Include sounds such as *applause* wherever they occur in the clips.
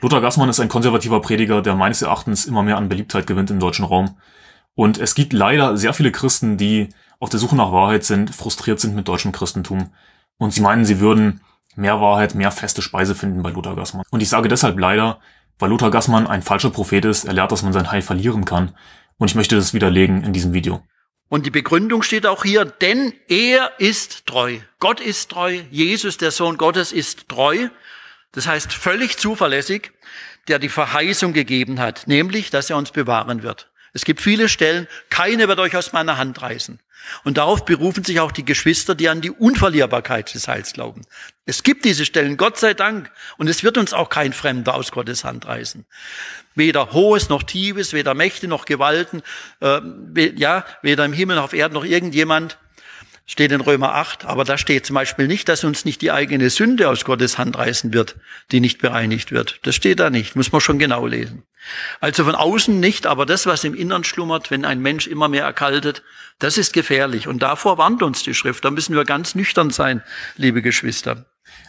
Lothar Gassmann ist ein konservativer Prediger, der meines Erachtens immer mehr an Beliebtheit gewinnt im deutschen Raum. Und es gibt leider sehr viele Christen, die auf der Suche nach Wahrheit sind, frustriert sind mit deutschem Christentum. Und sie meinen, sie würden mehr Wahrheit, mehr feste Speise finden bei Lothar Gassmann. Und ich sage deshalb leider, weil Lothar Gassmann ein falscher Prophet ist, er lehrt, dass man sein Heil verlieren kann. Und ich möchte das widerlegen in diesem Video. Und die Begründung steht auch hier, denn er ist treu. Gott ist treu, Jesus, der Sohn Gottes, ist treu. Das heißt völlig zuverlässig, der die Verheißung gegeben hat, nämlich, dass er uns bewahren wird. Es gibt viele Stellen, keine wird euch aus meiner Hand reißen. Und darauf berufen sich auch die Geschwister, die an die Unverlierbarkeit des Heils glauben. Es gibt diese Stellen, Gott sei Dank. Und es wird uns auch kein Fremder aus Gottes Hand reißen. Weder Hohes noch Tiefes, weder Mächte noch Gewalten, äh, ja, weder im Himmel noch auf Erden noch irgendjemand, Steht in Römer 8, aber da steht zum Beispiel nicht, dass uns nicht die eigene Sünde aus Gottes Hand reißen wird, die nicht bereinigt wird. Das steht da nicht, muss man schon genau lesen. Also von außen nicht, aber das, was im Innern schlummert, wenn ein Mensch immer mehr erkaltet, das ist gefährlich. Und davor warnt uns die Schrift. Da müssen wir ganz nüchtern sein, liebe Geschwister.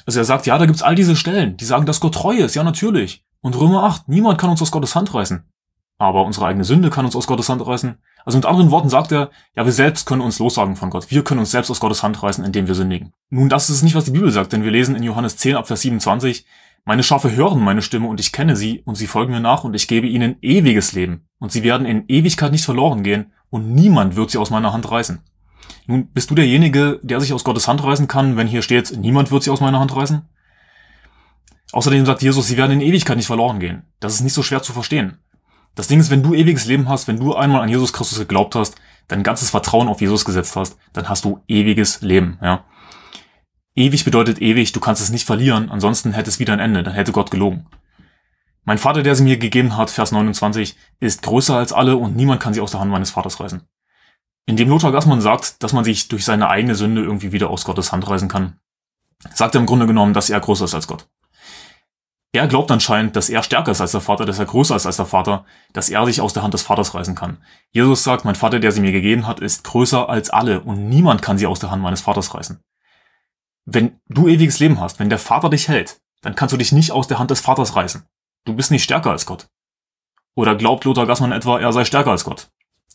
Also er sagt, ja, da gibt's all diese Stellen, die sagen, dass Gott treu ist, ja natürlich. Und Römer 8, niemand kann uns aus Gottes Hand reißen. Aber unsere eigene Sünde kann uns aus Gottes Hand reißen. Also mit anderen Worten sagt er, ja, wir selbst können uns lossagen von Gott. Wir können uns selbst aus Gottes Hand reißen, indem wir sündigen. Nun, das ist nicht, was die Bibel sagt, denn wir lesen in Johannes 10 ab Vers 27, meine Schafe hören meine Stimme und ich kenne sie und sie folgen mir nach und ich gebe ihnen ewiges Leben und sie werden in Ewigkeit nicht verloren gehen und niemand wird sie aus meiner Hand reißen. Nun, bist du derjenige, der sich aus Gottes Hand reißen kann, wenn hier steht, niemand wird sie aus meiner Hand reißen? Außerdem sagt Jesus, sie werden in Ewigkeit nicht verloren gehen. Das ist nicht so schwer zu verstehen. Das Ding ist, wenn du ewiges Leben hast, wenn du einmal an Jesus Christus geglaubt hast, dein ganzes Vertrauen auf Jesus gesetzt hast, dann hast du ewiges Leben, ja. Ewig bedeutet ewig, du kannst es nicht verlieren, ansonsten hätte es wieder ein Ende, dann hätte Gott gelogen. Mein Vater, der sie mir gegeben hat, Vers 29, ist größer als alle und niemand kann sie aus der Hand meines Vaters reißen. Indem Lothar Gassmann sagt, dass man sich durch seine eigene Sünde irgendwie wieder aus Gottes Hand reißen kann, sagt er im Grunde genommen, dass er größer ist als Gott. Er glaubt anscheinend, dass er stärker ist als der Vater, dass er größer ist als der Vater, dass er sich aus der Hand des Vaters reißen kann. Jesus sagt, mein Vater, der sie mir gegeben hat, ist größer als alle und niemand kann sie aus der Hand meines Vaters reißen. Wenn du ewiges Leben hast, wenn der Vater dich hält, dann kannst du dich nicht aus der Hand des Vaters reißen. Du bist nicht stärker als Gott. Oder glaubt Lothar Gassmann etwa, er sei stärker als Gott?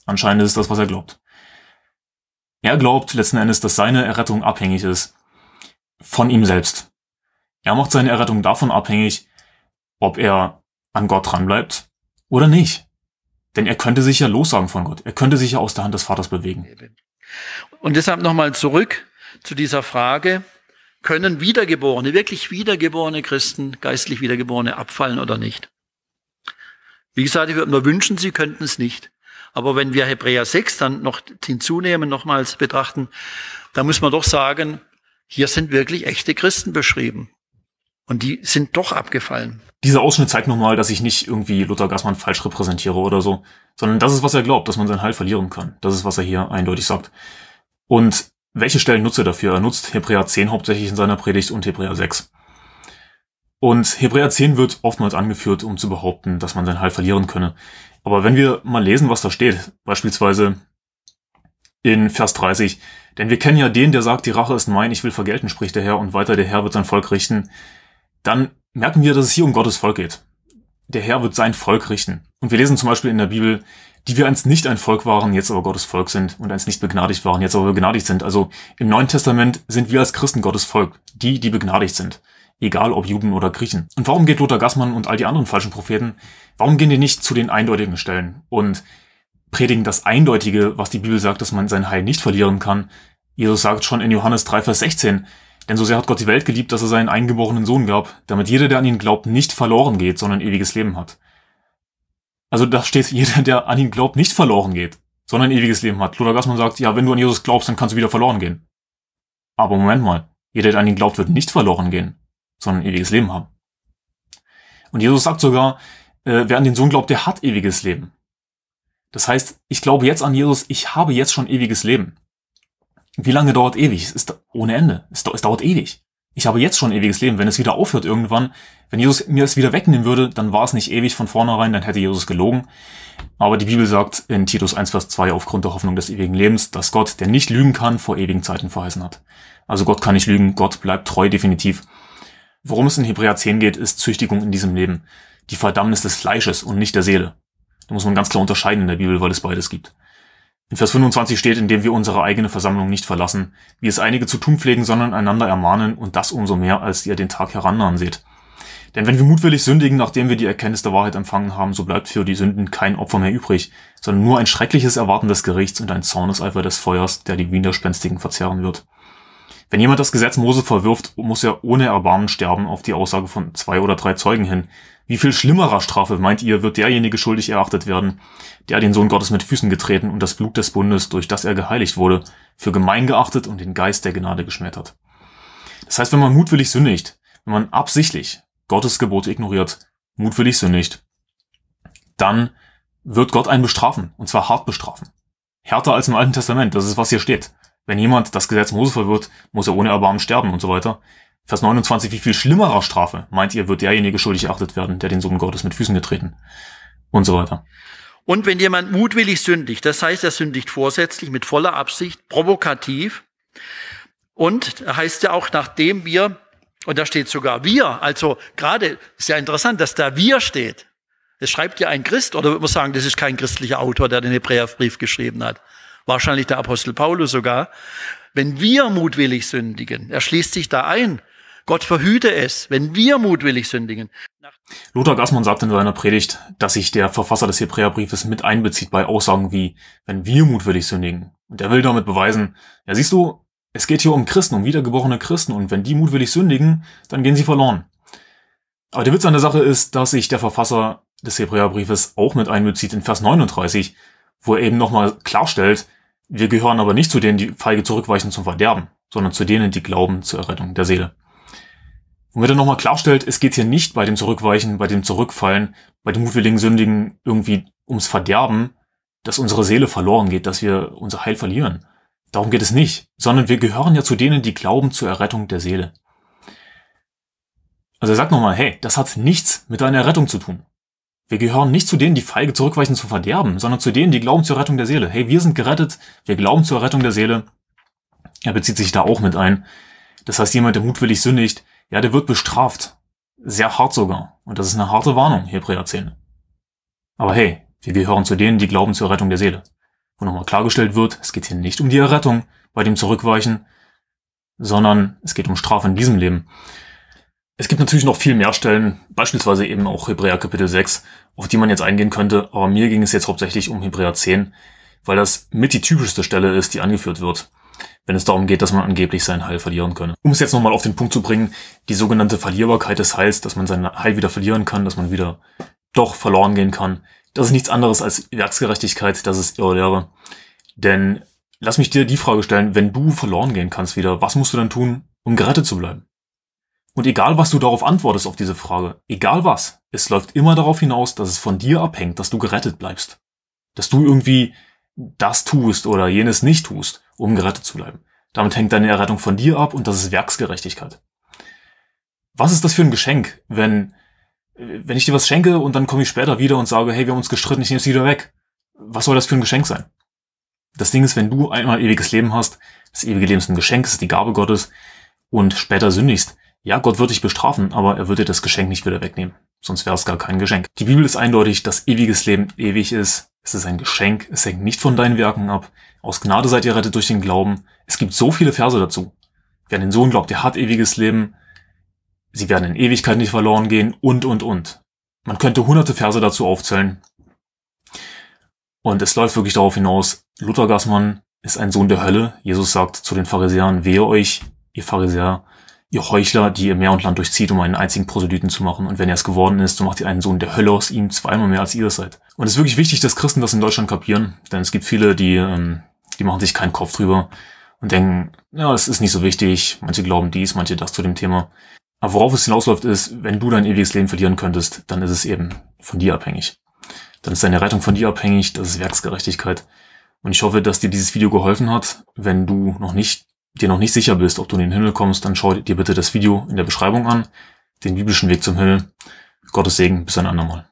Anscheinend ist es das, was er glaubt. Er glaubt letzten Endes, dass seine Errettung abhängig ist von ihm selbst. Er macht seine Errettung davon abhängig, ob er an Gott dranbleibt oder nicht. Denn er könnte sich ja lossagen von Gott. Er könnte sich ja aus der Hand des Vaters bewegen. Und deshalb nochmal zurück zu dieser Frage, können wiedergeborene, wirklich wiedergeborene Christen, geistlich wiedergeborene abfallen oder nicht? Wie gesagt, ich würde mir wünschen, sie könnten es nicht. Aber wenn wir Hebräer 6 dann noch hinzunehmen, nochmals betrachten, da muss man doch sagen, hier sind wirklich echte Christen beschrieben. Und die sind doch abgefallen. Dieser Ausschnitt zeigt nochmal, dass ich nicht irgendwie Luther Gassmann falsch repräsentiere oder so, sondern das ist, was er glaubt, dass man sein Heil halt verlieren kann. Das ist, was er hier eindeutig sagt. Und welche Stellen nutzt er dafür? Er nutzt Hebräer 10 hauptsächlich in seiner Predigt und Hebräer 6. Und Hebräer 10 wird oftmals angeführt, um zu behaupten, dass man sein Heil halt verlieren könne. Aber wenn wir mal lesen, was da steht, beispielsweise in Vers 30, denn wir kennen ja den, der sagt, die Rache ist mein, ich will vergelten, spricht der Herr, und weiter der Herr wird sein Volk richten dann merken wir, dass es hier um Gottes Volk geht. Der Herr wird sein Volk richten. Und wir lesen zum Beispiel in der Bibel, die wir einst nicht ein Volk waren, jetzt aber Gottes Volk sind und einst nicht begnadigt waren, jetzt aber begnadigt sind. Also im Neuen Testament sind wir als Christen Gottes Volk, die, die begnadigt sind. Egal ob Juden oder Griechen. Und warum geht Lothar Gassmann und all die anderen falschen Propheten, warum gehen die nicht zu den eindeutigen Stellen und predigen das Eindeutige, was die Bibel sagt, dass man sein Heil nicht verlieren kann? Jesus sagt schon in Johannes 3, Vers 16, denn so sehr hat Gott die Welt geliebt, dass er seinen eingeborenen Sohn gab, damit jeder, der an ihn glaubt, nicht verloren geht, sondern ewiges Leben hat. Also da steht *laughs* jeder, der an ihn glaubt, nicht verloren geht, sondern ewiges Leben hat. Luther Gassmann sagt, ja, wenn du an Jesus glaubst, dann kannst du wieder verloren gehen. Aber Moment mal, jeder, der an ihn glaubt, wird nicht verloren gehen, sondern ewiges Leben haben. Und Jesus sagt sogar, äh, wer an den Sohn glaubt, der hat ewiges Leben. Das heißt, ich glaube jetzt an Jesus, ich habe jetzt schon ewiges Leben. Wie lange dauert ewig? Es ist ohne Ende. Es, es dauert ewig. Ich habe jetzt schon ein ewiges Leben. Wenn es wieder aufhört irgendwann, wenn Jesus mir es wieder wegnehmen würde, dann war es nicht ewig von vornherein, dann hätte Jesus gelogen. Aber die Bibel sagt in Titus 1, Vers 2 aufgrund der Hoffnung des ewigen Lebens, dass Gott, der nicht lügen kann, vor ewigen Zeiten verheißen hat. Also Gott kann nicht lügen, Gott bleibt treu definitiv. Worum es in Hebräer 10 geht, ist Züchtigung in diesem Leben. Die Verdammnis des Fleisches und nicht der Seele. Da muss man ganz klar unterscheiden in der Bibel, weil es beides gibt. In Vers 25 steht, indem wir unsere eigene Versammlung nicht verlassen, wie es einige zu tun pflegen, sondern einander ermahnen und das umso mehr, als ihr den Tag herannahen seht. Denn wenn wir mutwillig sündigen, nachdem wir die Erkenntnis der Wahrheit empfangen haben, so bleibt für die Sünden kein Opfer mehr übrig, sondern nur ein schreckliches Erwarten des Gerichts und ein Zorneseifer des Feuers, der die Widerspenstigen verzehren wird. Wenn jemand das Gesetz Mose verwirft, muss er ohne Erbarmen sterben auf die Aussage von zwei oder drei Zeugen hin. Wie viel schlimmerer Strafe, meint ihr, wird derjenige schuldig erachtet werden, der den Sohn Gottes mit Füßen getreten und das Blut des Bundes, durch das er geheiligt wurde, für gemein geachtet und den Geist der Gnade geschmettert? Das heißt, wenn man mutwillig sündigt, wenn man absichtlich Gottes Gebot ignoriert, mutwillig sündigt, dann wird Gott einen bestrafen, und zwar hart bestrafen. Härter als im Alten Testament, das ist was hier steht. Wenn jemand das Gesetz Mose verwirrt, muss er ohne Erbarmen sterben und so weiter. Vers 29, wie viel schlimmerer Strafe, meint ihr, wird derjenige schuldig erachtet werden, der den Sohn Gottes mit Füßen getreten? Und so weiter. Und wenn jemand mutwillig sündigt, das heißt, er sündigt vorsätzlich, mit voller Absicht, provokativ, und heißt ja auch, nachdem wir, und da steht sogar wir, also gerade, ist ja interessant, dass da wir steht. Das schreibt ja ein Christ, oder würde man sagen, das ist kein christlicher Autor, der den Hebräerbrief geschrieben hat. Wahrscheinlich der Apostel Paulus sogar. Wenn wir mutwillig sündigen, er schließt sich da ein, Gott verhüte es, wenn wir mutwillig sündigen. Luther Gassmann sagt in seiner Predigt, dass sich der Verfasser des Hebräerbriefes mit einbezieht bei Aussagen wie, wenn wir mutwillig sündigen. Und er will damit beweisen, ja siehst du, es geht hier um Christen, um wiedergeborene Christen und wenn die mutwillig sündigen, dann gehen sie verloren. Aber der Witz an der Sache ist, dass sich der Verfasser des Hebräerbriefes auch mit einbezieht in Vers 39, wo er eben nochmal klarstellt, wir gehören aber nicht zu denen, die feige zurückweichen zum Verderben, sondern zu denen, die glauben zur Errettung der Seele. Und wird dann nochmal klarstellt, es geht hier nicht bei dem Zurückweichen, bei dem Zurückfallen, bei dem mutwilligen Sündigen irgendwie ums Verderben, dass unsere Seele verloren geht, dass wir unser Heil verlieren. Darum geht es nicht, sondern wir gehören ja zu denen, die glauben zur Errettung der Seele. Also er sagt nochmal, hey, das hat nichts mit deiner Errettung zu tun. Wir gehören nicht zu denen, die feige zurückweichen zu verderben, sondern zu denen, die glauben zur Rettung der Seele. Hey, wir sind gerettet, wir glauben zur Rettung der Seele. Er bezieht sich da auch mit ein. Das heißt, jemand, der mutwillig sündigt, ja, der wird bestraft. Sehr hart sogar. Und das ist eine harte Warnung, Hebräer 10. Aber hey, wir gehören zu denen, die glauben zur Rettung der Seele. Wo nochmal klargestellt wird, es geht hier nicht um die Errettung bei dem Zurückweichen, sondern es geht um Strafe in diesem Leben. Es gibt natürlich noch viel mehr Stellen, beispielsweise eben auch Hebräer Kapitel 6, auf die man jetzt eingehen könnte, aber mir ging es jetzt hauptsächlich um Hebräer 10, weil das mit die typischste Stelle ist, die angeführt wird wenn es darum geht, dass man angeblich seinen Heil verlieren könne. Um es jetzt nochmal auf den Punkt zu bringen, die sogenannte Verlierbarkeit des Heils, dass man seinen Heil wieder verlieren kann, dass man wieder doch verloren gehen kann, das ist nichts anderes als Werksgerechtigkeit, das ist Irrlehre. Denn lass mich dir die Frage stellen, wenn du verloren gehen kannst wieder, was musst du dann tun, um gerettet zu bleiben? Und egal, was du darauf antwortest auf diese Frage, egal was, es läuft immer darauf hinaus, dass es von dir abhängt, dass du gerettet bleibst. Dass du irgendwie das tust oder jenes nicht tust, um gerettet zu bleiben. Damit hängt deine Errettung von dir ab und das ist Werksgerechtigkeit. Was ist das für ein Geschenk, wenn, äh, wenn ich dir was schenke und dann komme ich später wieder und sage, hey, wir haben uns gestritten, ich nehme es wieder weg. Was soll das für ein Geschenk sein? Das Ding ist, wenn du einmal ewiges Leben hast, das ewige Leben ist ein Geschenk, es ist die Gabe Gottes und später sündigst, ja, Gott wird dich bestrafen, aber er wird dir das Geschenk nicht wieder wegnehmen. Sonst wäre es gar kein Geschenk. Die Bibel ist eindeutig, dass ewiges Leben ewig ist es ist ein Geschenk, es hängt nicht von deinen Werken ab. Aus Gnade seid ihr rettet durch den Glauben. Es gibt so viele Verse dazu. Wer an den Sohn glaubt, der hat ewiges Leben. Sie werden in Ewigkeit nicht verloren gehen und, und, und. Man könnte hunderte Verse dazu aufzählen. Und es läuft wirklich darauf hinaus, Luther Gassmann ist ein Sohn der Hölle. Jesus sagt zu den Pharisäern, wehe euch, ihr Pharisäer, Ihr Heuchler, die ihr Meer und Land durchzieht, um einen einzigen Proselyten zu machen. Und wenn er es geworden ist, so macht ihr einen Sohn der Hölle aus ihm zweimal mehr als ihr seid. Und es ist wirklich wichtig, dass Christen das in Deutschland kapieren. Denn es gibt viele, die, ähm, die machen sich keinen Kopf drüber und denken, ja, es ist nicht so wichtig. Manche glauben dies, manche das zu dem Thema. Aber worauf es hinausläuft ist, wenn du dein ewiges Leben verlieren könntest, dann ist es eben von dir abhängig. Dann ist deine Rettung von dir abhängig, das ist Werksgerechtigkeit. Und ich hoffe, dass dir dieses Video geholfen hat. Wenn du noch nicht dir noch nicht sicher bist, ob du in den Himmel kommst, dann schau dir bitte das Video in der Beschreibung an, den biblischen Weg zum Himmel. Gottes Segen, bis ein andermal.